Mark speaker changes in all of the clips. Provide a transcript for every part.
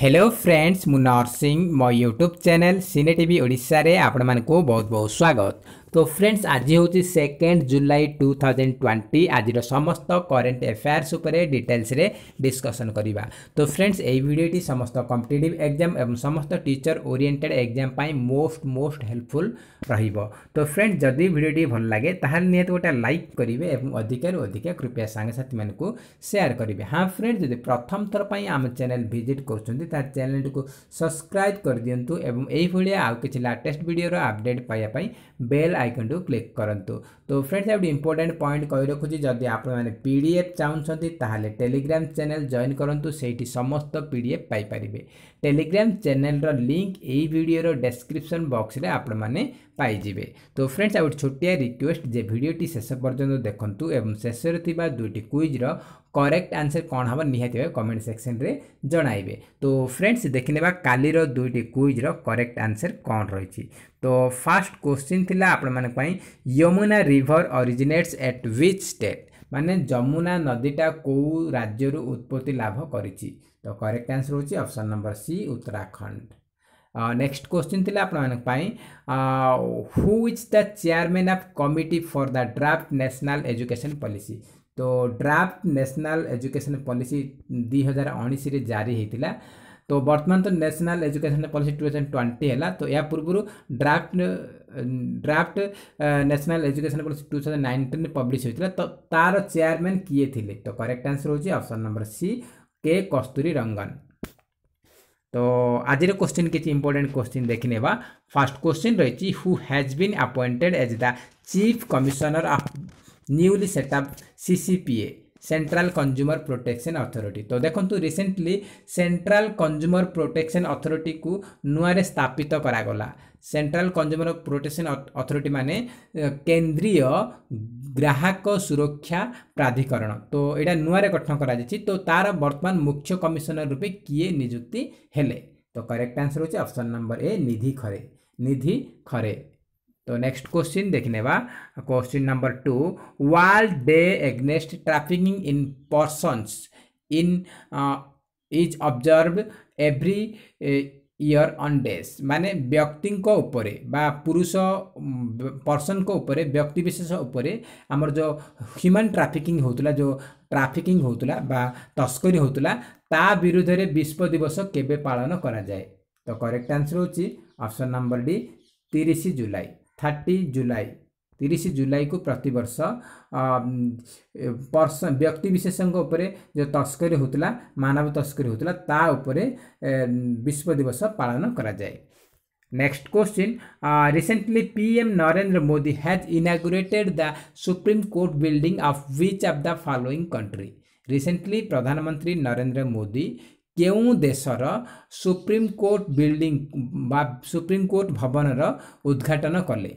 Speaker 1: Hello friends मु नरसिंह मो YouTube channel सिने टी ओडार आपण मूँ बहुत बहुत स्वागत तो फ्रेंड्स आज हूँ second July two thousand twenty आज समस्त करेन्ट एफेयर्स डिटेल्स डिस्कसन करवा तो फ्रेंड्स यही भिडियोटी समस्त कंपिटेट एग्जाम और समस्त teacher oriented exam exam most most helpful रो तो फ्रेंड्स जदि भिडी भल लगे निहत गोटे लाइक करेंगे अधिकार अधिका कृपया सांगसाथी मैं सेयार करेंगे हाँ फ्रेंड्स जब प्रथम थर पर आम चेल भिजिट कर चेल्ट को सब्सक्राइब कर दिंतु और यही भाया आउ किसी लाटेस्ट भिडर अपडेट पाइबा बेल ଆଇକନ୍କୁ କ୍ଲିକ୍ କରନ୍ତୁ ତ ଫ୍ରେଣ୍ଡସ୍ ଗୋଟେ ଇମ୍ପୋର୍ଟାଣ୍ଟ ପଏଣ୍ଟ କହି ରଖୁଛି ଯଦି ଆପଣମାନେ ପି ଡି ଏଫ୍ ଚାହୁଁଛନ୍ତି ତାହେଲେ ଟେଲିଗ୍ରାମ ଚ୍ୟାନେଲ୍ ଜଏନ୍ କରନ୍ତୁ ସେଇଠି ସମସ୍ତ ପି ଡି ଏଫ୍ ପାଇପାରିବେ ଟେଲିଗ୍ରାମ ଚ୍ୟାନେଲ୍ର ଲିଙ୍କ୍ ଏହି ଭିଡ଼ିଓର ଡେସ୍କ୍ରିପ୍ସନ୍ ବକ୍ସରେ ଆପଣମାନେ ପାଇଯିବେ ତ ଫ୍ରେଣ୍ଡସ୍ ଆଉ ଗୋଟେ ଛୋଟିଆ ରିକ୍ୱେଷ୍ଟ ଯେ ଭିଡ଼ିଓଟି ଶେଷ ପର୍ଯ୍ୟନ୍ତ ଦେଖନ୍ତୁ ଏବଂ ଶେଷରେ ଥିବା ଦୁଇଟି କୁଇଜ୍ର କରେକ୍ଟ ଆନ୍ସର କ'ଣ ହେବ ନିହାତି ଭାବେ କମେଣ୍ଟ ସେକ୍ସନରେ ଜଣାଇବେ ତ ଫ୍ରେଣ୍ଡସ୍ ଦେଖିନେବା କାଲିର ଦୁଇଟି କୁଇଜ୍ର କରେକ୍ଟ ଆନ୍ସର କ'ଣ ରହିଛି ତ ଫାର୍ଷ୍ଟ କୋଶ୍ଚିନ୍ ଥିଲା ଆପଣମାନଙ୍କ ପାଇଁ Yamuna river originates at which state ମାନେ ଯମୁନା ନଦୀଟା କେଉଁ ରାଜ୍ୟରୁ ଉତ୍ପତ୍ତି ଲାଭ କରିଛି ତ କରେକ୍ଟ ଆନ୍ସର ହେଉଛି option number C Uttarakhand next uh, question थी आप who is the chairman of committee for the draft national education policy तो ड्राफ्ट नेशनल एजुकेशन पॉलिसी दुई हजार उन्नीस जारी होता तो बर्तमान तो national education policy two thousand twenty है तो या पूर्व draft draft national education policy two thousand nineteen publish होता तो तार चेयरमैन किए थे तो करेक्ट आंसर होगी option number C K Kasturi Rangan তো আজির কোশ্চিন কিছু ইম্পর্টেন্ট কোশ্চিন দেখি নেবা ফার্স্ট কোশ্চিন রয়েছে who has been appointed as the chief commissioner of newly set up CCPA central consumer protection authority तो देखो recently central consumer protection authority को नुआरे स्थापित करागला ସେଣ୍ଟ୍ରାଲ କଞ୍ଜୁମର ପ୍ରୋଟେକ୍ସନ୍ ଅଥରିଟି ମାନେ କେନ୍ଦ୍ରୀୟ ଗ୍ରାହକ ସୁରକ୍ଷା ପ୍ରାଧିକରଣ ତ ଏଇଟା ନୂଆରେ ଗଠନ କରାଯାଇଛି ତ ତା'ର ବର୍ତ୍ତମାନ ମୁଖ୍ୟ କମିଶନର ରୂପେ କିଏ ନିଯୁକ୍ତି ହେଲେ ତ କରେକ୍ଟ ଆନ୍ସର ହେଉଛି option number A Nidhi Khare Nidhi Khare तो नेक्स्ट क्वेश्चन देखने question number two world day against trafficking in persons in is observe every year on days ମାନେ ବ୍ୟକ୍ତିଙ୍କ ଉପରେ ବା ପୁରୁଷ ପର୍ସନଙ୍କ ଉପରେ ବ୍ୟକ୍ତିବିଶେଷ ଉପରେ ଆମର ଯେଉଁ ହ୍ୟୁମାନ୍ ଟ୍ରାଫିକିଂ ହେଉଥିଲା ଯେଉଁ ଟ୍ରାଫିକିଂ ହେଉଥିଲା ବା ତସ୍କରୀ ହେଉଥିଲା ତା ବିରୁଦ୍ଧରେ ବିଶ୍ୱ ଦିବସ କେବେ ପାଳନ କରାଯାଏ ତ କରେକ୍ଟ ଆନ୍ସର୍ ହେଉଛି ଅପସନ୍ ନମ୍ବର ଡି ତିରିଶ ଜୁଲାଇ ଥାର୍ଟି ଜୁଲାଇ तिस जुलाई को प्रती पर्सन व्यक्ति विशेष जो तस्करी होता मानव तस्करी ता उपरे विश्व दिवस पालन कराए next question recently PM Narendra Modi has inaugurated the supreme court building of which of the following country recently प्रधानमंत्री नरेन्द्र मोदी केही देशर सुप्रीम कोर्ट बिल्डिंग बा सुप्रिमकोर्ट भवन र उद्घाटन कले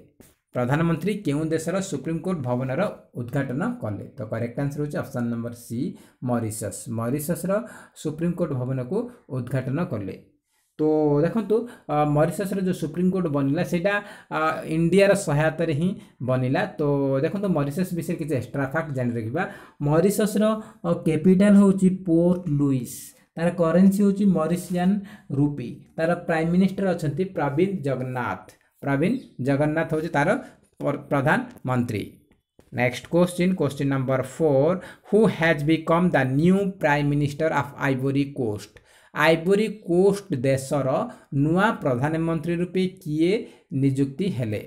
Speaker 1: प्रधानमंत्री केसर सुप्रीमकोर्ट भवन उद्घाटन कले तो correct answer option number C Mauritius मरीससर सुप्रीमकोर्ट भवन को उद्घाटन कले तो देखु मरीसस जो सुप्रीम कोर्ट बनला से इंडिया सहायतार ही बनला तो देखो मरीसस विषय किसी एक्सट्रा फैक्ट जान रखा मरीसस कैपिटाल हूँ पोर्ट लुईस तार करेन्सी हूँ मरीसीयन रूपी तार प्राइम मिनिस्टर अच्छा प्रवीण जगन्नाथ प्रवीण जगन्नाथ हूँ तार प्रधानमंत्री next question question number four who has become the new prime minister of Ivory Coast Ivory Coast देशर नुआ प्रधानमंत्री रूपे किए निजुक्ति हेले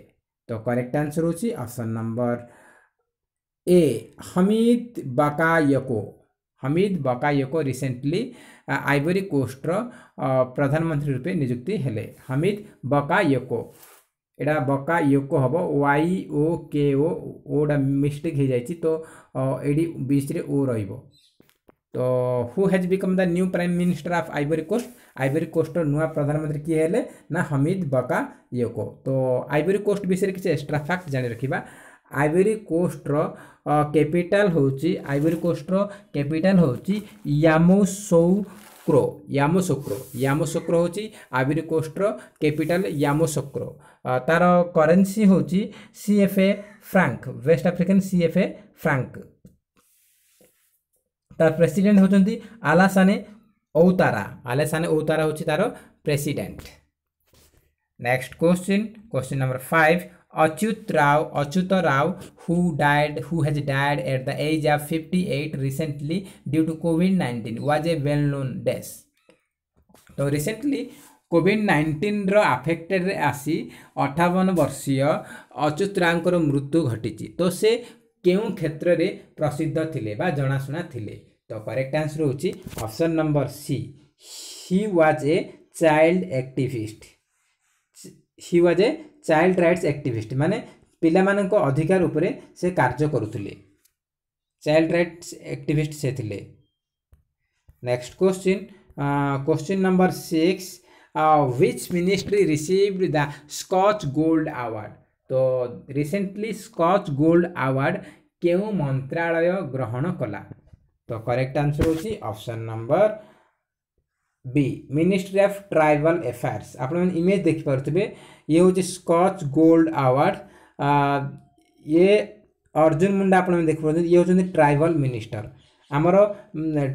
Speaker 1: तो करेक्ट आंसर होची option number A Hamed Bakayoko Hamed Bakayoko recently Ivory कोस्टर प्रधानमंत्री रूपे निजुक्ति हेले हमिद बकायको यहाँ बका योको हम वाई ओ के ओ ओटा मिस्टेक हो जाए तो ये बीच में ओ तो, रो तो who has become the new prime minister of Ivory Coast Ivory कोस्टर नुआ प्रधानमंत्री किए हेले ना हमिद बका योको तो आइवरी कोस्ट विषय किसी एक्सट्रा फैक्ट जाने रखा आइवरी कोस्टर कैपिटल हूँ आइवरी कोस्टर कैपिटल हूँ यामोसोक्रो यामोसोक्रो यामोसोक्रो हूँ आइवरी कोस्टर कैपिटल यामोसोक्रो ତାର କରେନ୍ସି ହେଉଛି CFA franc West African CFA franc ତାର ପ୍ରେସିଡେଣ୍ଟ ହେଉଛନ୍ତି ଆଲାସାନେ ଔତାରା ଆଲାସାନେ ଔତାରା ହେଉଛି ତାର president next question question number five Achut Rao, Achut Rao, who died, who has died at the age of 58 recently due to COVID-19, was a well-known death. So recently, COVID ନାଇଣ୍ଟିନ୍ର ଆଫେକ୍ଟେଡ଼ରେ ଆସି ଅଠାବନ ବର୍ଷୀୟ ଅଚ୍ୟୁତ ରାଓଙ୍କର ମୃତ୍ୟୁ ଘଟିଛି ତ ସେ କେଉଁ କ୍ଷେତ୍ରରେ ପ୍ରସିଦ୍ଧ ଥିଲେ ବା ଜଣାଶୁଣା ଥିଲେ ତ କରେକ୍ଟ ଆନ୍ସର ହେଉଛି option number C he was a child activist he was a child rights activist ମାନେ ପିଲାମାନଙ୍କ ଅଧିକାର ଉପରେ ସେ କାର୍ଯ୍ୟ କରୁଥିଲେ ଚାଇଲ୍ଡ ରାଇଟ୍ସ ଆକ୍ଟିଭିଷ୍ଟ ସେ ଥିଲେ next question question number six which ministry received the Skoch gold award तो रिसेंटली स्कॉच गोल्ड आवार्ड क्यों मंत्रालय ग्रहण कला तो करेक्ट आंसर होची option number B ministry of tribal affairs आप इमेज देख पारे ये हूँ स्कॉच गोल्ड अवार्ड ये अर्जुन मुंडा आप देख पाते ये हूँ ट्राइबल मिनिस्टर आमर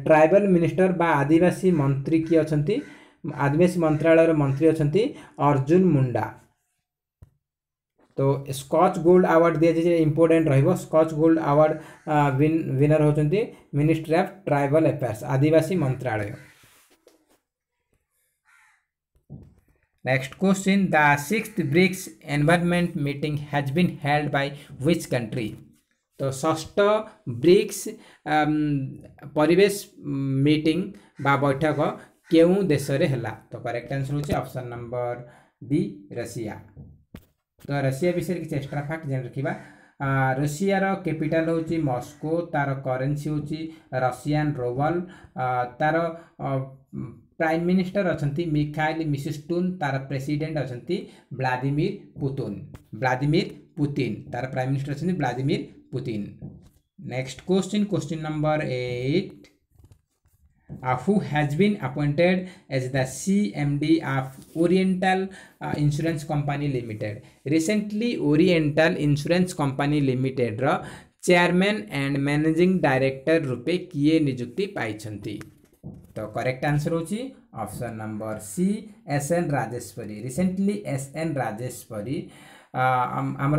Speaker 1: ट्राइबल मिनिस्टर बा आदिवासी मंत्री किए अच्छा आदिवासी मंत्रालय मंत्री अच्छा अर्जुन मुंडा तो स्कच गोल्ड आवार्ड दि इम्पोर्टाट र स्कच गोल्ड आवार्ड विनर हो मिनिस्ट्री अफ ट्राइबल एफेयर्स आदिवासी मंत्रालय next question the six BRICS environment meeting has been held by which country तो षष्ठ ब्रिक्स परिवेश मीटिंग बैठक केश तो करेक्ट आंसर हूँ अप्सन नंबर बी रशिया तो Russia विषय किसी एक्सट्रा फैक्ट जेने रखा रुषिया कैपिटल हूँ मस्को तार करेन्सी हूँ रशियान रोवल तार प्राइम मिनिस्टर अच्छा मिखाइल मिशिस्टून तार प्रेसीडेट अच्छा व्लादिमीर पुतिन व्लादिमिर पुतिन तार प्राइम मिनिस्टर अच्छा Vladimir Putin next question question number eight uh, who has been appointed as the CMD of Oriental uh, Insurance Company Limited. Recently, Oriental Insurance Company Limited ର chairman and managing director रूपे किए निजुक्ति पाई तो correct answer हूँ option number C S N Rajeshwari recently S N Rajeshwari आम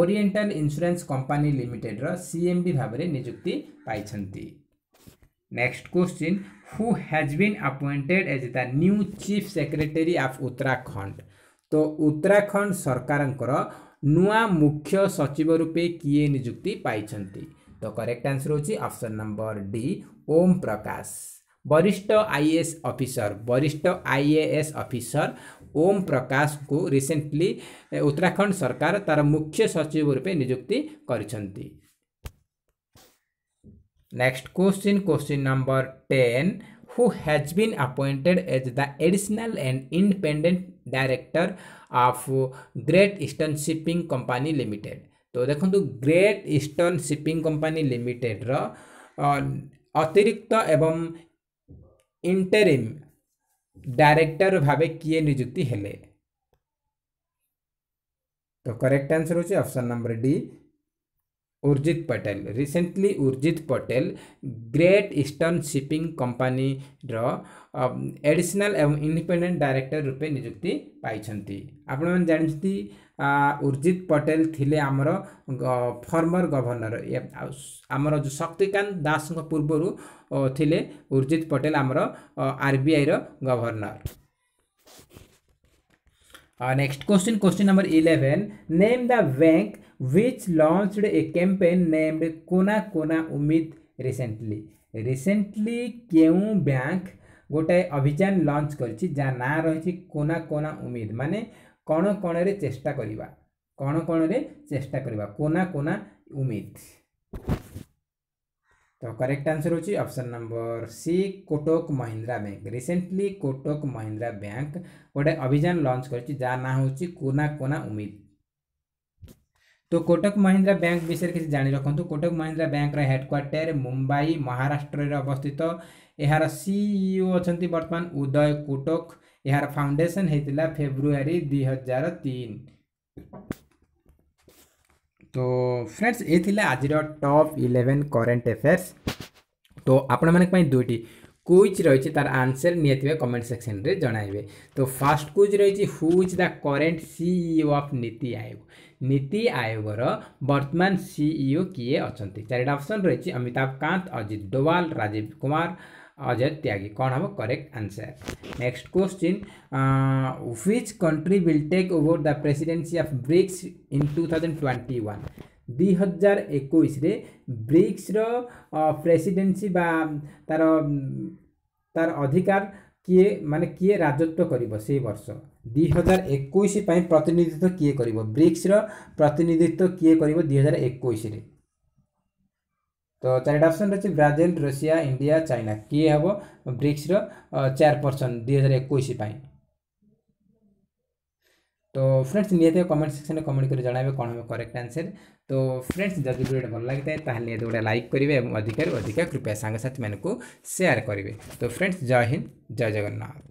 Speaker 1: Oriental insurance company limited रो CMD भाव निजुक्ति पाई next question who has been appointed as the new chief secretary of Uttarakhand तो उत्तराखंड सरकार नुआ मुख्य सचिव रूपे किए निजुक्ति पाई तो करेक्ट आंसर होची option number D Om Prakash वरिष्ठ आईएएस अफिसर वरिष्ठ आई एस अफिसर ओम प्रकाश को रिसेंटली उत्तराखंड सरकार तार मुख्य सचिव रूपे निजुक्ति कर next question question number ten who has been appointed as the additional and independent director of Great Eastern Shipping Company Limited तो देखो Great Eastern Shipping Company Limited र अतिरिक्त एवं इंटरिम डायरेक्टर भाव किए निजुक्ति तो करेक्ट आंसर होंगे number D Urjit Patel recently Urjit Patel Great Eastern shipping company र एडिसनाल इन्डिपेन्डेन्ट डाइरक्टर रूपमा नियुक्ति पाँच आप ज पटेल् फर्मर गभर्णर जो शक्तिकांत दास पूर्व थिले उर्जित पटेल पटेल् आरबीआई रो governor next question question number eleven name the bank which launched a campaign name कोना कोना उम्मीद रिसेंटली रिसेंटली क्यों बैंक गोटे अभियान लॉन्च कर ना रही कोना कोना उम्मीद माने कण कण रे चेष्टा करवा कण कण रे चेष्टा करवा कोना कोना उम्मीद तो करेक्ट आंसर होची option number C Kotak Mahindra bank recently Kotak Mahindra bank गोटे अभियान लॉन्च कर ना होची कोना कोना उम्मीद তো কোটক মহিন্দ্রা ব্যাঙ্ক বিষয়ে কিছু জাঁ রাখুন কোটক মহিন্দ্রা ব্যাঙ্কর হেডকোয়ার্টার মুম্বাই মহারাষ্ট্রের অবস্থিত এর সিইও অনেক বর্তমান উদয় কোটক এর ফাউন্ডেসন হয়েছিল ফেব্রুয়ারি দুই হাজার তিন তো ফ্রেন্ডস এ লা আজর টপ ইলেভেন করেন্ট এফেয়ার্স তো আপনার দুইটি क्विज रही तार आंसर निहतिवे कमेंट सेक्शन में जन तो फास्ट क्विज रही who's the current CEO of NITI Aayog नीति आयोग वर्तमान सीईओ किए अच्छा चार अप्सन रही अमिताभ कांत अजित डोवाल राजीव कुमार अजय त्यागी कौन हम correct answer next question which country will take over the presidency of BRICS in two twenty 2021 ଦୁଇହଜାର ଏକୋଇଶରେ ବ୍ରିକ୍ସର ପ୍ରେସିଡେନ୍ସି ବା ତା'ର ତା'ର ଅଧିକାର କିଏ ମାନେ କିଏ ରାଜତ୍ୱ କରିବ ସେଇ ବର୍ଷ ଦୁଇହଜାର ଏକୋଇଶ ପାଇଁ ପ୍ରତିନିଧିତ୍ୱ କିଏ କରିବ ବ୍ରିକ୍ସର ପ୍ରତିନିଧିତ୍ୱ କିଏ କରିବ ଦୁଇହଜାର ଏକୋଇଶରେ ତ ଚାରିଟା ଅପସନ୍ ଅଛି ବ୍ରାଜିଲ ରୁଷିଆ ଇଣ୍ଡିଆ ଚାଇନା କିଏ ହେବ ବ୍ରିକ୍ସର ଚେୟାରପର୍ସନ୍ ଦୁଇ ହଜାର ଏକୋଇଶ ପାଇଁ तो फ्रेंड्स 니ತೆ কমেন্ট সেকশনে কমেন্ট করে জানাইবে কোন হম करेक्ट आंसर तो फ्रेंड्स जदु बेटा ভাল লাগితే তাহলে এগুলা লাইক করিবে অধিকারে অধিকা কৃপা সাঙ্গ সাথ মেনকো শেয়ার করিবে তো फ्रेंड्स जय हिंद जय जगन्नाथ